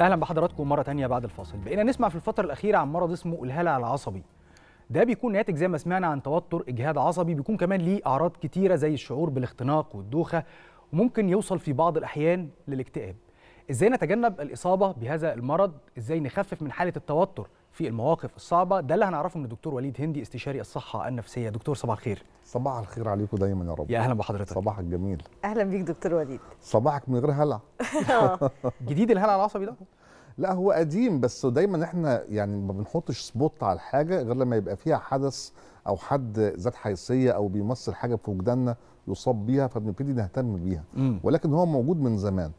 اهلا بحضراتكم مره تانية بعد الفاصل بقينا نسمع في الفتره الاخيره عن مرض اسمه الهلع العصبي ده بيكون ناتج زي ما سمعنا عن توتر اجهاد عصبي بيكون كمان ليه اعراض كتيره زي الشعور بالاختناق والدوخه وممكن يوصل في بعض الاحيان للاكتئاب ازاي نتجنب الاصابه بهذا المرض ازاي نخفف من حاله التوتر في المواقف الصعبه ده اللي هنعرفه من الدكتور وليد هندي استشاري الصحه النفسيه دكتور صباح الخير صباح الخير عليكم دايما يا رب يا اهلا بحضرتك صباحك جميل اهلا بيك دكتور وليد صباحك من غير هلع آه. جديد الهلع العصبي ده لا هو قديم بس دايما احنا يعني ما بنحطش سبوت على الحاجه غير لما يبقى فيها حدث او حد ذات حيثيه او بيمثل حاجه في وجداننا يصاب بيها فبنبتدي نهتم بيها ولكن هو موجود من زمان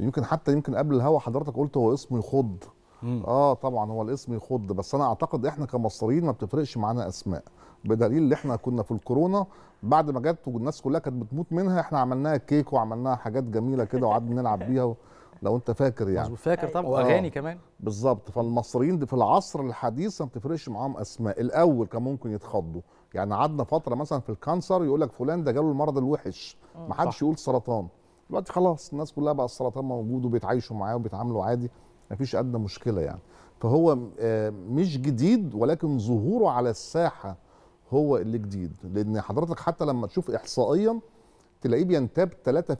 يمكن حتى يمكن قبل الهوا حضرتك قلت هو اسمه يخض مم. اه طبعا هو الاسم يخض بس انا اعتقد احنا كمصريين ما بتفرقش معانا اسماء بدليل ان احنا كنا في الكورونا بعد ما جت والناس كلها كانت بتموت منها احنا عملناها كيك وعملناها حاجات جميله كده وقعدنا نلعب بيها لو انت فاكر يعني مظبوط فاكر طبعا آه. واغاني آه. كمان بالظبط فالمصريين في العصر الحديث ما بتفرقش معاهم اسماء الاول كان ممكن يتخضوا يعني قعدنا فتره مثلا في الكانسر يقول لك فلان ده جاله المرض الوحش آه، ما حدش يقول سرطان دلوقتي خلاص الناس كلها بقى السرطان موجود وبيتعايشوا معاه وبيتعاملوا عادي مفيش ادنى مشكله يعني فهو آه، مش جديد ولكن ظهوره على الساحه هو اللي جديد لان حضرتك حتى لما تشوف احصائيا تلاقيه بينتاب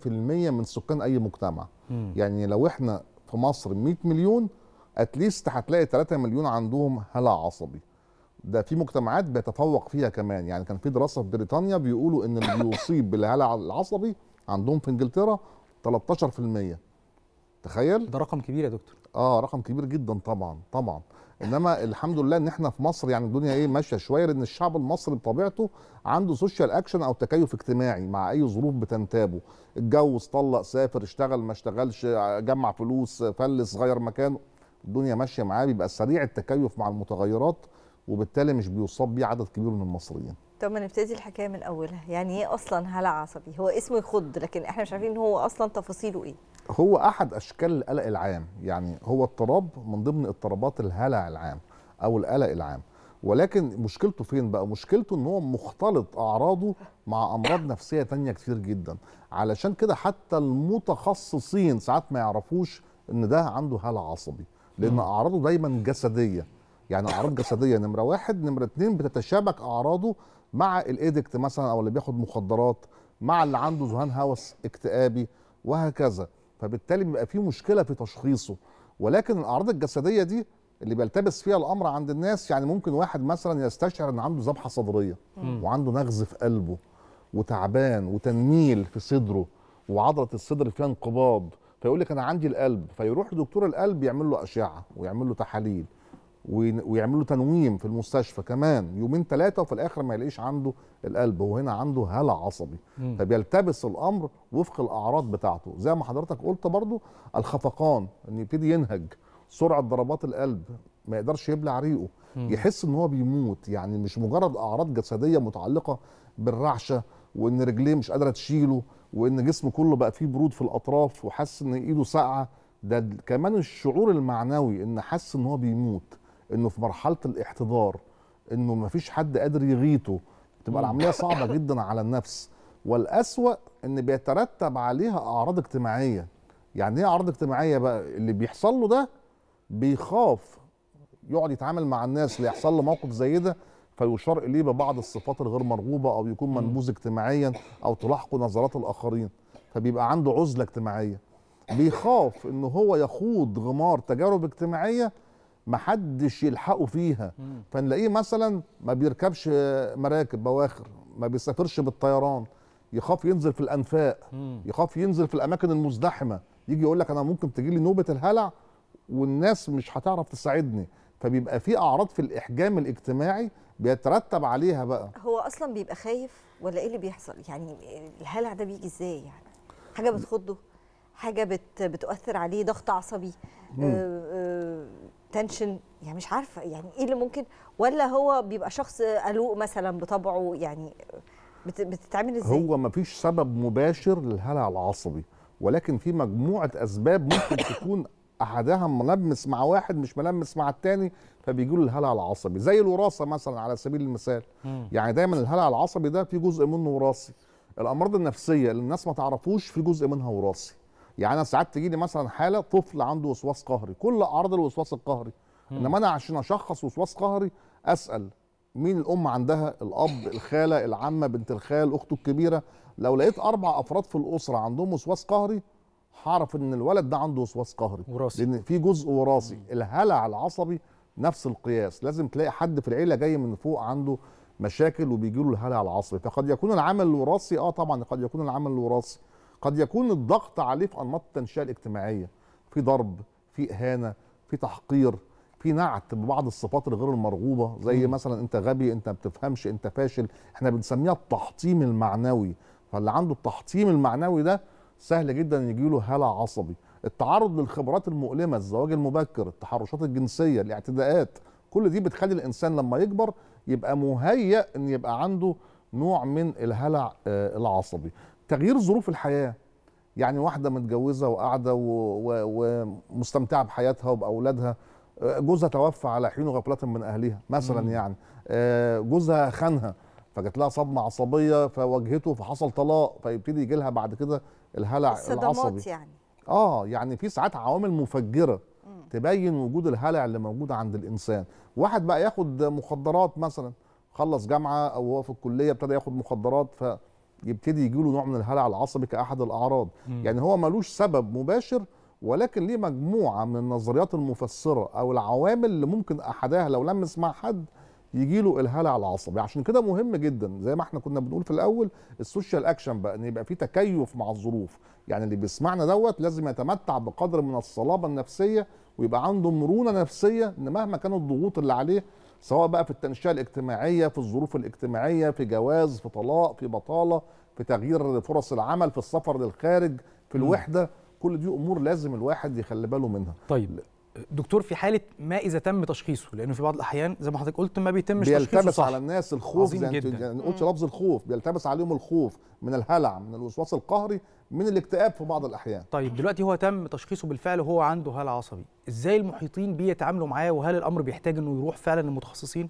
3% من سكان اي مجتمع م. يعني لو احنا في مصر 100 مليون اتليست هتلاقي 3 مليون عندهم هلع عصبي ده في مجتمعات بيتفوق فيها كمان يعني كان في دراسه في بريطانيا بيقولوا ان اللي بيصيب بالهلع العصبي عندهم في انجلترا 13% تخيل ده رقم كبير يا دكتور اه رقم كبير جدا طبعا طبعا انما الحمد لله ان احنا في مصر يعني الدنيا ايه ماشيه شويه لان الشعب المصري بطبيعته عنده سوشيال اكشن او تكيف اجتماعي مع اي ظروف بتنتابه اتجوز طلق سافر اشتغل ما اشتغلش جمع فلوس فلس غير مكانه الدنيا ماشيه معاه بيبقى سريع التكيف مع المتغيرات وبالتالي مش بيصاب بيه عدد كبير من المصريين طب ما نبتدي الحكايه من اولها يعني ايه اصلا هلع عصبي هو اسمه يخض لكن احنا مش عارفين هو اصلا تفاصيله ايه هو احد اشكال القلق العام يعني هو اضطراب من ضمن اضطرابات الهلع العام او القلق العام ولكن مشكلته فين بقى مشكلته ان هو مختلط اعراضه مع امراض نفسيه تانية كتير جدا علشان كده حتى المتخصصين ساعات ما يعرفوش ان ده عنده هلع عصبي لان اعراضه دايما جسديه يعني اعراض جسديه نمره واحد نمره اتنين بتتشابك اعراضه مع الادكت مثلا او اللي بياخد مخدرات مع اللي عنده ذهان هوس اكتئابي وهكذا فبالتالي بيبقى في مشكله في تشخيصه ولكن الاعراض الجسديه دي اللي بيلتبس فيها الامر عند الناس يعني ممكن واحد مثلا يستشعر ان عنده ذبحه صدريه وعنده نغز في قلبه وتعبان وتنميل في صدره وعضله الصدر فيها انقباض فيقول لك انا عندي القلب فيروح لدكتور القلب يعمل له اشعه ويعمل له تحاليل ويعملوا له تنويم في المستشفى كمان يومين ثلاثه وفي الاخر ما يلاقيش عنده القلب هو هنا عنده هلع عصبي مم. فبيلتبس الامر وفق الاعراض بتاعته زي ما حضرتك قلت برضو الخفقان ان يبتدي ينهج سرعه ضربات القلب ما يقدرش يبلع ريقه مم. يحس ان هو بيموت يعني مش مجرد اعراض جسديه متعلقه بالرعشه وان رجليه مش قادره تشيله وان جسمه كله بقى فيه برود في الاطراف وحاسس ان ايده ساقعه ده كمان الشعور المعنوي ان حاسس ان هو بيموت انه في مرحله الاحتضار انه ما فيش حد قادر يغيطه بتبقى العمليه صعبه جدا على النفس والاسوا ان بيترتب عليها اعراض اجتماعيه يعني ايه اعراض اجتماعيه بقى اللي بيحصل له ده بيخاف يقعد يتعامل مع الناس ليحصل له موقف زي ده فيشار اليه ببعض الصفات الغير مرغوبه او يكون منبوذ اجتماعيا او تلاحقه نظرات الاخرين فبيبقى عنده عزله اجتماعيه بيخاف ان هو يخوض غمار تجارب اجتماعيه محدش يلحقه فيها فنلاقيه مثلا ما بيركبش مراكب بواخر ما بيسافرش بالطيران يخاف ينزل في الانفاق يخاف ينزل في الاماكن المزدحمه يجي يقول لك انا ممكن تجي لي نوبه الهلع والناس مش هتعرف تساعدني فبيبقى في اعراض في الاحجام الاجتماعي بيترتب عليها بقى هو اصلا بيبقى خايف ولا ايه اللي بيحصل يعني الهلع ده بيجي ازاي يعني حاجه بتخضه حاجه بت بتؤثر عليه ضغط عصبي تنشن يعني مش عارفه يعني ايه اللي ممكن ولا هو بيبقى شخص قلوق مثلا بطبعه يعني بتتعمل ازاي؟ هو مفيش سبب مباشر للهلع العصبي ولكن في مجموعه اسباب ممكن تكون احدها ملمس مع واحد مش ملمس مع التاني فبيجي له الهلع العصبي زي الوراثه مثلا على سبيل المثال يعني دايما الهلع العصبي ده في جزء منه وراثي الامراض النفسيه اللي الناس ما تعرفوش في جزء منها وراثي يعني انا ساعات تجيني مثلا حاله طفل عنده وسواس قهري كل اعراض الوسواس القهري انما انا عشان اشخص وسواس قهري اسال مين الام عندها الاب الخاله العمه بنت الخال اخته الكبيره لو لقيت اربع افراد في الاسره عندهم وسواس قهري هعرف ان الولد ده عنده وسواس قهري وراثي لان في جزء وراثي الهلع العصبي نفس القياس لازم تلاقي حد في العيله جاي من فوق عنده مشاكل وبيجي له الهلع العصبي فقد يكون العامل الوراثي اه طبعا قد يكون العامل الوراثي قد يكون الضغط عليه في انماط التنشئه الاجتماعيه في ضرب في اهانه في تحقير في نعت ببعض الصفات الغير المرغوبه زي م. مثلا انت غبي انت ما بتفهمش انت فاشل احنا بنسميها التحطيم المعنوي فاللي عنده التحطيم المعنوي ده سهل جدا يجي له هلع عصبي التعرض للخبرات المؤلمه الزواج المبكر التحرشات الجنسيه الاعتداءات كل دي بتخلي الانسان لما يكبر يبقى مهيئ ان يبقى عنده نوع من الهلع آه، العصبي تغيير ظروف الحياه يعني واحده متجوزه وقاعده ومستمتعه بحياتها وباولادها جوزها توفى على حين غفله من اهلها مثلا مم. يعني آه، جوزها خانها فجات لها صدمه عصبيه فواجهته فحصل طلاق فيبتدي يجي لها بعد كده الهلع العصبي يعني اه يعني في ساعات عوامل مفجره مم. تبين وجود الهلع اللي موجود عند الانسان واحد بقى ياخد مخدرات مثلا خلص جامعه او هو في الكليه ابتدى ياخد مخدرات ف يبتدي يجيله نوع من الهلع العصبي كأحد الأعراض م. يعني هو ملوش سبب مباشر ولكن ليه مجموعة من النظريات المفسرة أو العوامل اللي ممكن أحدها لو لمس مع حد يجيله الهلع العصبي عشان كده مهم جدا زي ما احنا كنا بنقول في الاول السوشيال اكشن بقى ان يبقى في تكيف مع الظروف يعني اللي بيسمعنا دوت لازم يتمتع بقدر من الصلابه النفسيه ويبقى عنده مرونه نفسيه ان مهما كانت الضغوط اللي عليه سواء بقى في التنشئه الاجتماعيه في الظروف الاجتماعيه في جواز في طلاق في بطاله في تغيير فرص العمل في السفر للخارج في الوحده كل دي امور لازم الواحد يخلي باله منها طيب دكتور في حاله ما اذا تم تشخيصه لانه في بعض الاحيان زي ما حضرتك قلت ما بيتمش تشخيصه بيلتبس على الناس الخوف زي جدا. يعني ما لفظ الخوف بيلتبس عليهم الخوف من الهلع من الوسواس القهري من الاكتئاب في بعض الاحيان طيب دلوقتي هو تم تشخيصه بالفعل وهو عنده هلع عصبي ازاي المحيطين بيتعاملوا يتعاملوا معاه وهل الامر بيحتاج انه يروح فعلا للمتخصصين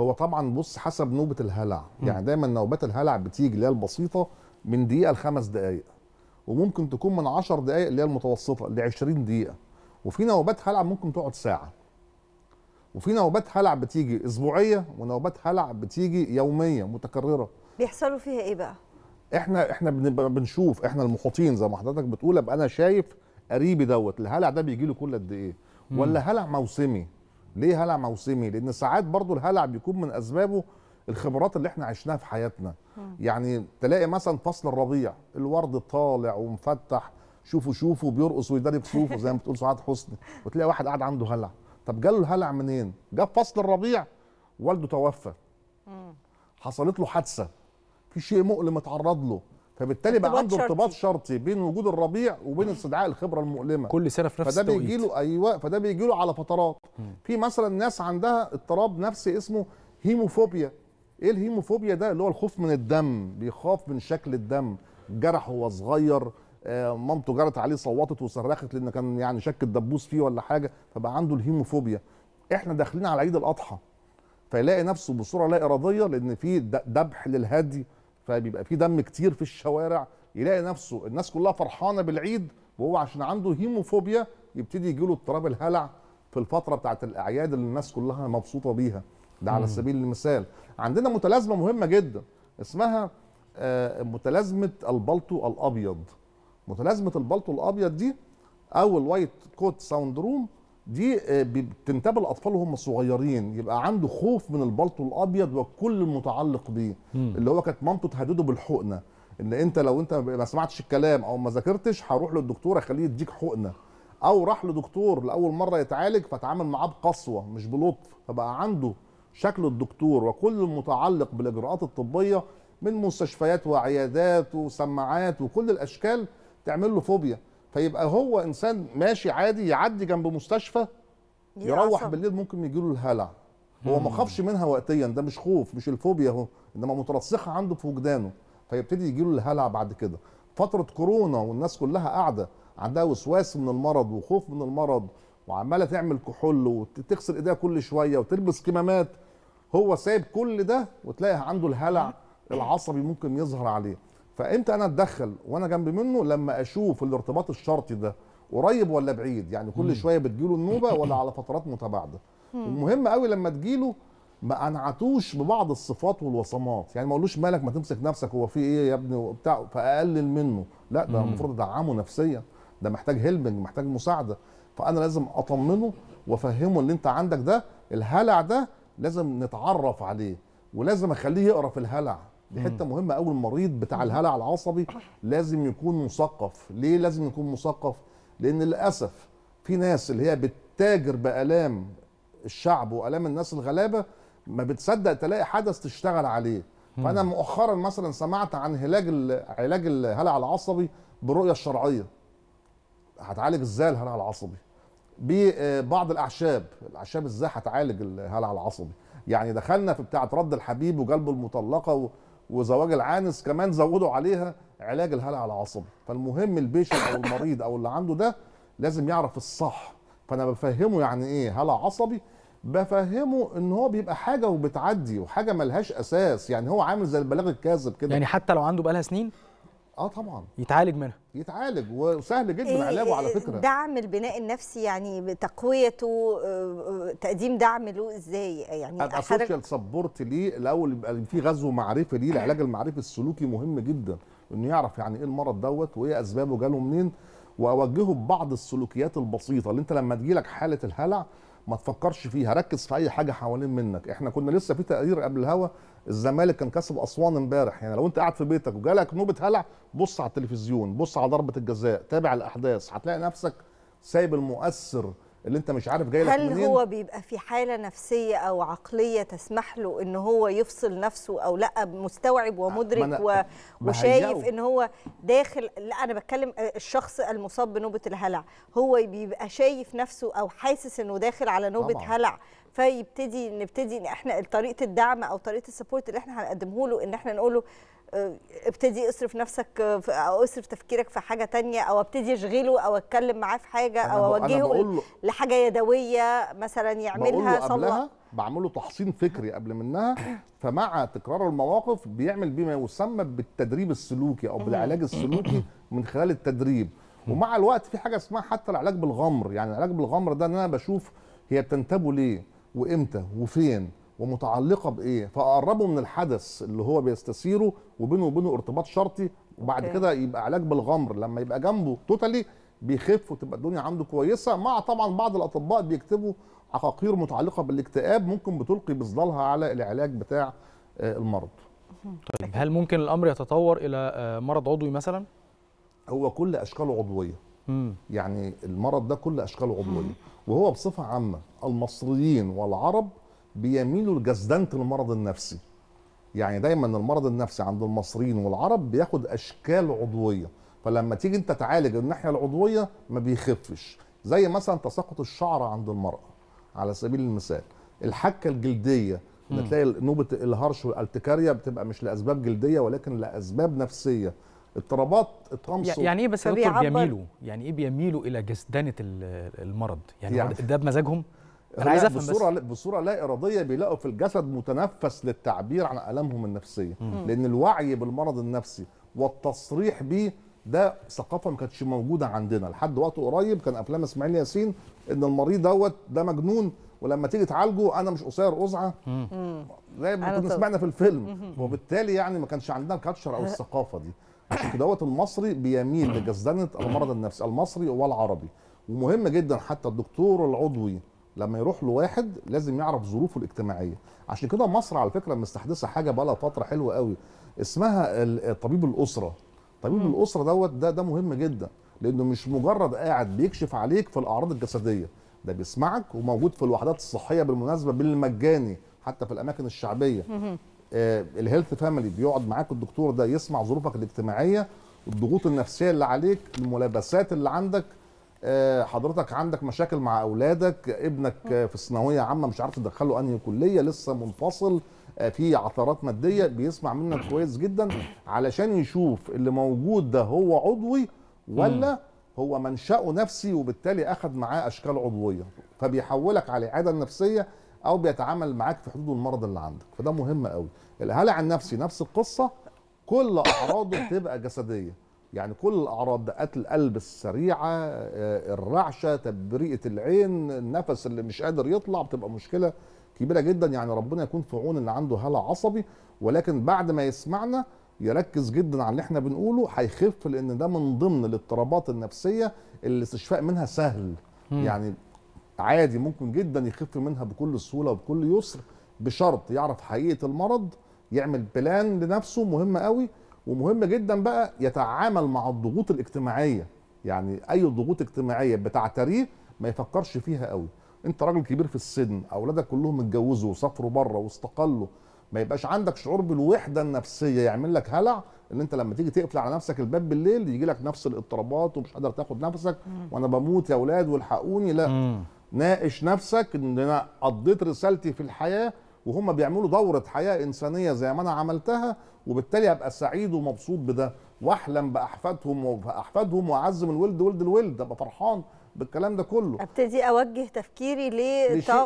هو طبعا بص حسب نوبه الهلع م. يعني دايما نوبات الهلع بتيجي اللي هي البسيطه من دقيقه لخمس دقائق وممكن تكون من 10 دقائق اللي هي المتوسطه ل 20 دقيقه وفي نوبات هلعب ممكن تقعد ساعه وفي نوبات هلع بتيجي اسبوعيه ونوبات هلع بتيجي يوميه متكرره بيحصلوا فيها ايه بقى احنا احنا بنشوف احنا المحيطين زي ما حضرتك بتقول ابقى انا شايف قريبي دوت الهلع ده بيجي له كل قد ايه ولا هلع موسمي ليه هلع موسمي لان ساعات برضو الهلع بيكون من اسبابه الخبرات اللي احنا عشناها في حياتنا مم. يعني تلاقي مثلا فصل الربيع الورد طالع ومفتح شوفوا شوفوا بيرقص ويدرب شوفوا زي ما بتقول سعاد حسني وتلاقي واحد قاعد عنده هلع طب جاله الهلع منين؟ جاب فصل الربيع والده توفى حصلت له حادثه في شيء مؤلم اتعرض له فبالتالي بقى عنده ارتباط شرطي بين وجود الربيع وبين استدعاء الخبره المؤلمه كل سنه في نفس فده بيجي له ايوه فده بيجي له على فترات في مثلا ناس عندها اضطراب نفسي اسمه هيموفوبيا ايه الهيموفوبيا ده اللي هو الخوف من الدم بيخاف من شكل الدم جرح وهو صغير آه، مامته جرت عليه صوتت وصرخت لان كان يعني شك الدبوس فيه ولا حاجه فبقى عنده الهيموفوبيا احنا داخلين على عيد الاضحى فيلاقي نفسه بصوره لا اراديه لان في ذبح للهدي فبيبقى في دم كتير في الشوارع يلاقي نفسه الناس كلها فرحانه بالعيد وهو عشان عنده هيموفوبيا يبتدي يجي له اضطراب الهلع في الفتره بتاعت الاعياد اللي الناس كلها مبسوطه بيها ده على سبيل المثال عندنا متلازمه مهمه جدا اسمها آه، متلازمه البلطو الابيض متلازمه البلطو الابيض دي او الوايت كوت ساوندروم دي آه، بتنتاب الاطفال وهم صغيرين يبقى عنده خوف من البلطو الابيض وكل المتعلق بيه اللي هو كانت مامته تهدده بالحقنه ان انت لو انت ما سمعتش الكلام او ما ذاكرتش هروح للدكتور اخليه يديك حقنه او راح لدكتور لاول مره يتعالج فتعامل معاه بقسوه مش بلطف فبقى عنده شكل الدكتور وكل المتعلق بالاجراءات الطبيه من مستشفيات وعيادات وسماعات وكل الاشكال تعمل له فوبيا فيبقى هو انسان ماشي عادي يعدي جنب مستشفى يروح بالليل ممكن يجي له الهلع هو ما خافش منها وقتيا ده مش خوف مش الفوبيا اهو انما مترسخه عنده في وجدانه فيبتدي يجي له الهلع بعد كده فتره كورونا والناس كلها قاعده عندها وسواس من المرض وخوف من المرض وعماله تعمل كحول وتغسل ايديها كل شويه وتلبس كمامات هو سايب كل ده وتلاقي عنده الهلع العصبي ممكن يظهر عليه فامتى انا اتدخل وانا جنب منه لما اشوف الارتباط الشرطي ده قريب ولا بعيد يعني كل شويه بتجيله النوبه ولا على فترات متباعده المهم قوي لما تجيله ما انعتوش ببعض الصفات والوصمات يعني ما اقولوش مالك ما تمسك نفسك هو في ايه يا ابني وبتاع فاقلل منه لا ده المفروض ادعمه نفسيا ده محتاج هيلبنج محتاج مساعده فانا لازم اطمنه وافهمه اللي انت عندك ده الهلع ده لازم نتعرف عليه ولازم اخليه يقرا في الهلع دي حته مهمه قوي المريض بتاع الهلع العصبي لازم يكون مثقف ليه لازم يكون مثقف لان للاسف في ناس اللي هي بتتاجر بالام الشعب والام الناس الغلابه ما بتصدق تلاقي حدث تشتغل عليه فانا مؤخرا مثلا سمعت عن علاج علاج الهلع العصبي بالرؤيه الشرعيه هتعالج ازاي الهلع العصبي ببعض آه، الاعشاب الاعشاب ازاي هتعالج الهلع العصبي يعني دخلنا في بتاعه رد الحبيب وقلب المطلقه و... وزواج العانس كمان زودوا عليها علاج الهلع العصبي فالمهم البيشن او المريض او اللي عنده ده لازم يعرف الصح فانا بفهمه يعني ايه هلع عصبي بفهمه ان هو بيبقى حاجه وبتعدي وحاجه ملهاش اساس يعني هو عامل زي البلاغ الكاذب كده يعني حتى لو عنده بقالها سنين اه طبعا يتعالج منها يتعالج وسهل جدا إيه علاجه على فكره دعم البناء النفسي يعني تقويته آه، آه، تقديم دعم له ازاي يعني ابقى سوشيال سبورت ليه الاول يبقى في غزو معرفي ليه العلاج المعرفي السلوكي مهم جدا انه يعرف يعني ايه المرض دوت وايه اسبابه جاله منين واوجهه ببعض السلوكيات البسيطه اللي انت لما تجيلك حاله الهلع ما تفكرش فيها ركز في اي حاجه حوالين منك احنا كنا لسه في تقرير قبل الهوا الزمالك كان كسب اسوان امبارح يعني لو انت قاعد في بيتك وجالك نوبه هلع بص على التلفزيون بص على ضربه الجزاء تابع الاحداث هتلاقي نفسك سايب المؤثر اللي انت مش عارف جاي لك هل منين؟ هو بيبقى في حاله نفسيه او عقليه تسمح له ان هو يفصل نفسه او لا مستوعب ومدرك و... وشايف ان هو داخل لا انا بتكلم آه، الشخص المصاب بنوبه الهلع هو بيبقى شايف نفسه او حاسس انه داخل على نوبه طبعا. هلع فيبتدي نبتدي احنا طريقه الدعم او طريقه السبورت اللي احنا هنقدمه له ان احنا نقول له ابتدي اصرف نفسك آه، او اصرف تفكيرك في حاجه تانية او ابتدي اشغله او اتكلم معاه في حاجه او اوجهه لحاجه يدويه مثلا يعملها صلاه بعمله تحصين فكري قبل منها فمع تكرار المواقف بيعمل بما يسمى بالتدريب السلوكي او بالعلاج السلوكي من خلال التدريب ومع الوقت في حاجه اسمها حتى العلاج بالغمر يعني العلاج بالغمر ده ان انا بشوف هي بتنتابه ليه وامتى وفين ومتعلقه بايه فاقربه من الحدث اللي هو بيستثيره وبينه وبينه ارتباط شرطي وبعد كده يبقى علاج بالغمر لما يبقى جنبه توتالي بيخف وتبقى الدنيا عنده كويسه مع طبعا بعض الاطباء بيكتبوا عقاقير متعلقه بالاكتئاب ممكن بتلقي بظلالها على العلاج بتاع آه، المرض طيب هل ممكن الامر يتطور الى آه، مرض عضوي مثلا هو كل اشكاله عضويه يعني المرض ده كل اشكاله عضويه وهو بصفه عامه المصريين والعرب بيميلوا لجزدنه المرض النفسي يعني دايما المرض النفسي عند المصريين والعرب بياخد اشكال عضويه فلما تيجي انت تعالج الناحيه العضويه ما بيخفش زي مثلا تساقط الشعر عند المراه على سبيل المثال الحكه الجلديه اللي تلاقي نوبه الهرش والالتكاريا بتبقى مش لاسباب جلديه ولكن لاسباب نفسيه اضطرابات الطمس يعني ايه بس بيعبر بيميلوا يعني ايه بيميلوا الى جسدنه المرض يعني, يعني ده بمزاجهم انا عايز افهم بصوره بس. بصوره لا اراديه بيلاقوا في الجسد متنفس للتعبير عن الامهم النفسيه مم. لان الوعي بالمرض النفسي والتصريح بيه ده ثقافه ما كانتش موجوده عندنا لحد وقت قريب كان افلام اسماعيل ياسين ان المريض دوت ده مجنون ولما تيجي تعالجه انا مش قصير قزعه زي ما كنا سمعنا في الفيلم وبالتالي يعني ما كانش عندنا الكاتشر او الثقافه دي عشان كده دوت المصري بيميل لجزدنه المرض النفسي المصري والعربي ومهم جدا حتى الدكتور العضوي لما يروح له واحد لازم يعرف ظروفه الاجتماعيه عشان كده مصر على فكره مستحدثه حاجه بقى لها فتره حلوه قوي اسمها طبيب الاسره طبيب مم. الاسره دوت ده ده مهم جدا لانه مش مجرد قاعد بيكشف عليك في الاعراض الجسديه ده بيسمعك وموجود في الوحدات الصحيه بالمناسبه بالمجاني حتى في الاماكن الشعبيه آه الهيلث فاميلي بيقعد معاك الدكتور ده يسمع ظروفك الاجتماعيه الضغوط النفسيه اللي عليك الملابسات اللي عندك آه، حضرتك عندك مشاكل مع اولادك ابنك في الثانويه عامه مش عارف تدخله انهي كليه لسه منفصل آه، في عثرات ماديه بيسمع منك كويس جدا علشان يشوف اللي موجود ده هو عضوي ولا هو منشأه نفسي وبالتالي اخذ معاه اشكال عضويه فبيحولك على عاده نفسيه او بيتعامل معاك في حدود المرض اللي عندك فده مهم قوي الهلع النفسي نفس القصه كل اعراضه بتبقى جسديه يعني كل الاعراض دقات القلب السريعه آه، الرعشه تبريئه العين النفس اللي مش قادر يطلع بتبقى مشكله كبيره جدا يعني ربنا يكون في عون اللي عنده هلع عصبي ولكن بعد ما يسمعنا يركز جدا على اللي احنا بنقوله هيخف لان ده من ضمن الاضطرابات النفسيه اللي الاستشفاء منها سهل م. يعني عادي ممكن جدا يخف منها بكل سهوله وبكل يسر بشرط يعرف حقيقه المرض يعمل بلان لنفسه مهم قوي ومهم جدا بقى يتعامل مع الضغوط الاجتماعيه يعني اي ضغوط اجتماعيه بتعتريه ما يفكرش فيها قوي انت راجل كبير في السن اولادك كلهم اتجوزوا وسافروا بره واستقلوا ما يبقاش عندك شعور بالوحده النفسيه يعمل لك هلع ان انت لما تيجي تقفل على نفسك الباب بالليل يجي لك نفس الاضطرابات ومش قادر تاخد نفسك وانا بموت يا اولاد والحقوني لا ناقش نفسك ان انا قضيت رسالتي في الحياه وهم بيعملوا دورة حياة إنسانية زي ما أنا عملتها وبالتالي هبقى سعيد ومبسوط بده واحلم باحفادهم وباحفادهم واعزم الولد ولد الولد ابقى فرحان بالكلام ده كله ابتدي اوجه تفكيري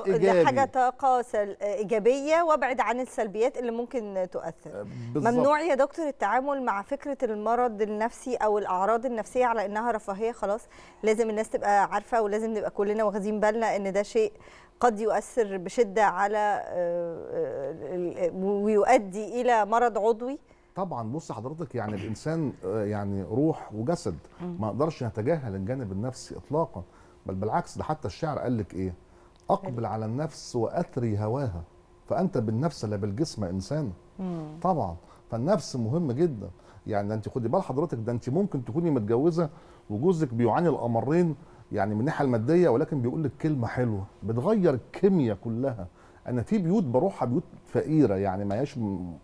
لحاجه طاقه ايجابيه وابعد عن السلبيات اللي ممكن تؤثر آه، بالزبط. ممنوع يا دكتور التعامل مع فكره المرض النفسي او الاعراض النفسيه على انها رفاهيه خلاص لازم الناس تبقى عارفه ولازم نبقى كلنا واخدين بالنا ان ده شيء قد يؤثر بشده على آه، آه، آه، ويؤدي الى مرض عضوي طبعا بص حضرتك يعني الانسان يعني روح وجسد ما اقدرش نتجاهل الجانب النفسي اطلاقا بل بالعكس ده حتى الشعر قال لك ايه اقبل على النفس واثري هواها فانت بالنفس لا بالجسم انسان طبعا فالنفس مهم جدا يعني انت خدي بال حضرتك ده انت ممكن تكوني متجوزه وجوزك بيعاني الامرين يعني من الناحيه الماديه ولكن بيقول لك كلمه حلوه بتغير الكيمياء كلها انا في بيوت بروحها بيوت فقيره يعني ما هياش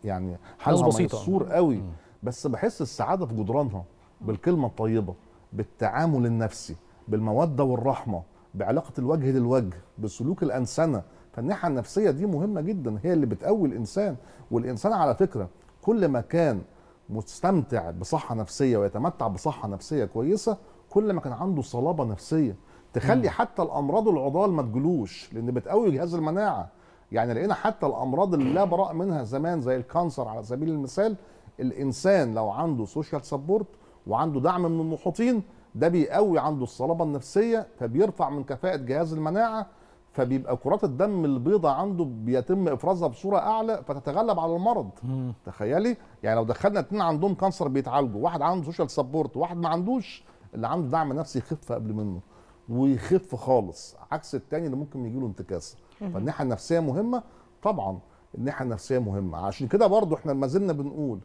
يعني حالها ميسور قوي بس بحس السعاده في جدرانها بالكلمه الطيبه بالتعامل النفسي بالموده والرحمه بعلاقه الوجه للوجه بسلوك الانسنه فالناحيه النفسيه دي مهمه جدا هي اللي بتقوي الانسان والانسان على فكره كل ما كان مستمتع بصحه نفسيه ويتمتع بصحه نفسيه كويسه كل ما كان عنده صلابه نفسيه تخلي مم. حتى الامراض العضال ما تجلوش لان بتقوي جهاز المناعه يعني لقينا حتى الامراض اللي لا براء منها زمان زي الكانسر على سبيل المثال الانسان لو عنده سوشيال سبورت وعنده دعم من المحيطين ده بيقوي عنده الصلابه النفسيه فبيرفع من كفاءه جهاز المناعه فبيبقى كرات الدم البيضاء عنده بيتم افرازها بصوره اعلى فتتغلب على المرض مم. تخيلي يعني لو دخلنا اتنين عندهم كانسر بيتعالجوا واحد عنده سوشيال سبورت وواحد ما عندوش اللي عنده دعم نفسي يخف قبل منه ويخف خالص عكس التاني اللي ممكن يجي له انتكاسه فالناحيه النفسيه مهمه طبعا الناحيه النفسيه مهمه عشان كده برضو احنا ما زلنا بنقول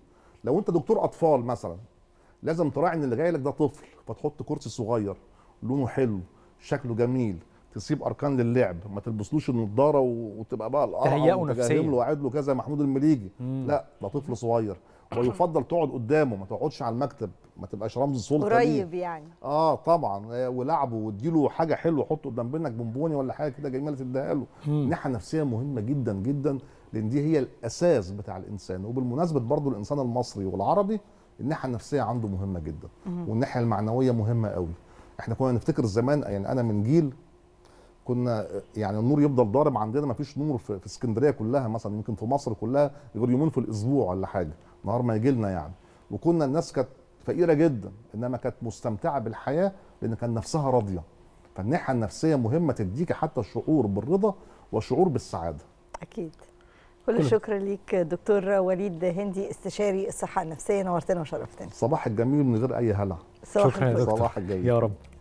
لو انت دكتور اطفال مثلا لازم تراعي ان اللي جاي لك ده طفل فتحط كرسي صغير لونه حلو شكله جميل تسيب اركان للعب ما تلبسلوش النضاره وتبقى بقى القرعه وتجاهله وقاعد له كذا محمود المليجي لا ده طفل صغير ويفضل تقعد قدامه ما تقعدش على المكتب ما تبقاش رمز سلطه قريب يعني اه طبعا ولعبه واديله حاجه حلوه حطه قدام بينك بونبوني ولا حاجه كده جميله تديها له الناحيه النفسيه مهمه جدا جدا لان دي هي الاساس بتاع الانسان وبالمناسبه برضو الانسان المصري والعربي الناحيه النفسيه عنده مهمه جدا والناحيه المعنويه مهمه قوي احنا كنا نفتكر زمان يعني انا من جيل كنا يعني النور يفضل ضارب عندنا ما فيش نور في, اسكندريه كلها مثلا يمكن في مصر كلها غير يومين في الاسبوع ولا حاجه نهار ما يجي لنا يعني وكنا الناس كانت فقيره جدا انما كانت مستمتعه بالحياه لان كان نفسها راضيه فالناحيه النفسيه مهمه تديك حتى الشعور بالرضا وشعور بالسعاده اكيد كل الشكر ليك دكتور وليد هندي استشاري الصحه النفسيه نورتنا وشرفتنا صباح الجميل من غير اي هلع شكرا يا دكتور صباح الجميل يا رب